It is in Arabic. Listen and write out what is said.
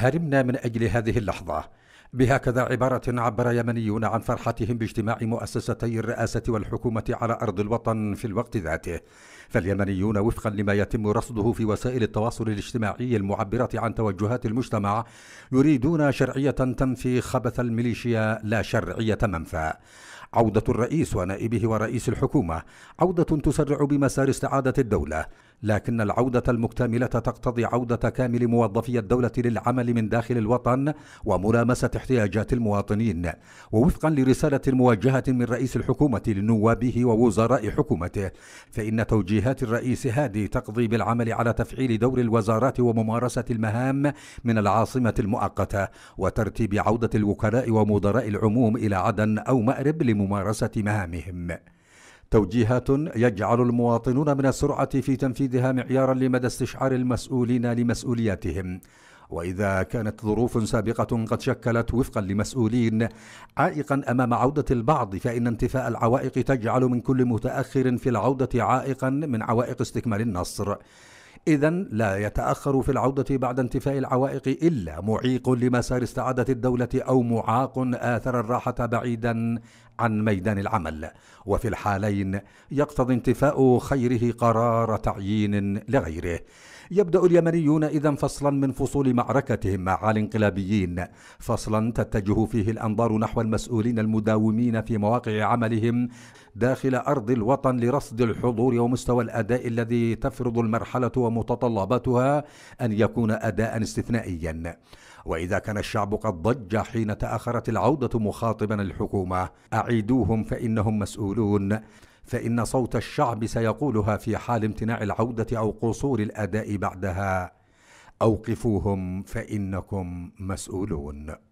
هرمنا من أجل هذه اللحظة بهكذا عبارة عبر يمنيون عن فرحتهم باجتماع مؤسستي الرئاسة والحكومة على أرض الوطن في الوقت ذاته فاليمنيون وفقا لما يتم رصده في وسائل التواصل الاجتماعي المعبرة عن توجهات المجتمع يريدون شرعية تنفي خبث الميليشيا لا شرعية منفى عودة الرئيس ونائبه ورئيس الحكومة عودة تسرع بمسار استعادة الدولة لكن العودة المكتملة تقتضي عودة كامل موظفي الدولة للعمل من داخل الوطن وملامسة احتياجات المواطنين ووفقا لرسالة موجهة من رئيس الحكومة لنوابه ووزراء حكومته فإن توجيهات الرئيس هادي تقضي بالعمل على تفعيل دور الوزارات وممارسة المهام من العاصمة المؤقتة وترتيب عودة الوكلاء ومدراء العموم إلى عدن أو مأرب لممارسة مهامهم توجيهات يجعل المواطنون من السرعة في تنفيذها معيارا لمدى استشعار المسؤولين لمسؤولياتهم وإذا كانت ظروف سابقة قد شكلت وفقا لمسؤولين عائقا أمام عودة البعض فإن انتفاء العوائق تجعل من كل متأخر في العودة عائقا من عوائق استكمال النصر إذا لا يتأخر في العودة بعد انتفاء العوائق إلا معيق لمسار استعادة الدولة أو معاق آثر الراحة بعيدا عن ميدان العمل وفي الحالين يقتضي انتفاء خيره قرار تعيين لغيره يبدا اليمنيون اذا فصلا من فصول معركتهم مع الانقلابيين فصلا تتجه فيه الانظار نحو المسؤولين المداومين في مواقع عملهم داخل ارض الوطن لرصد الحضور ومستوى الاداء الذي تفرض المرحله ومتطلباتها ان يكون اداء استثنائيا واذا كان الشعب قد ضج حين تاخرت العوده مخاطبا الحكومه اعيدوهم فانهم مسؤولون فان صوت الشعب سيقولها في حال امتناع العوده او قصور الاداء بعدها اوقفوهم فانكم مسؤولون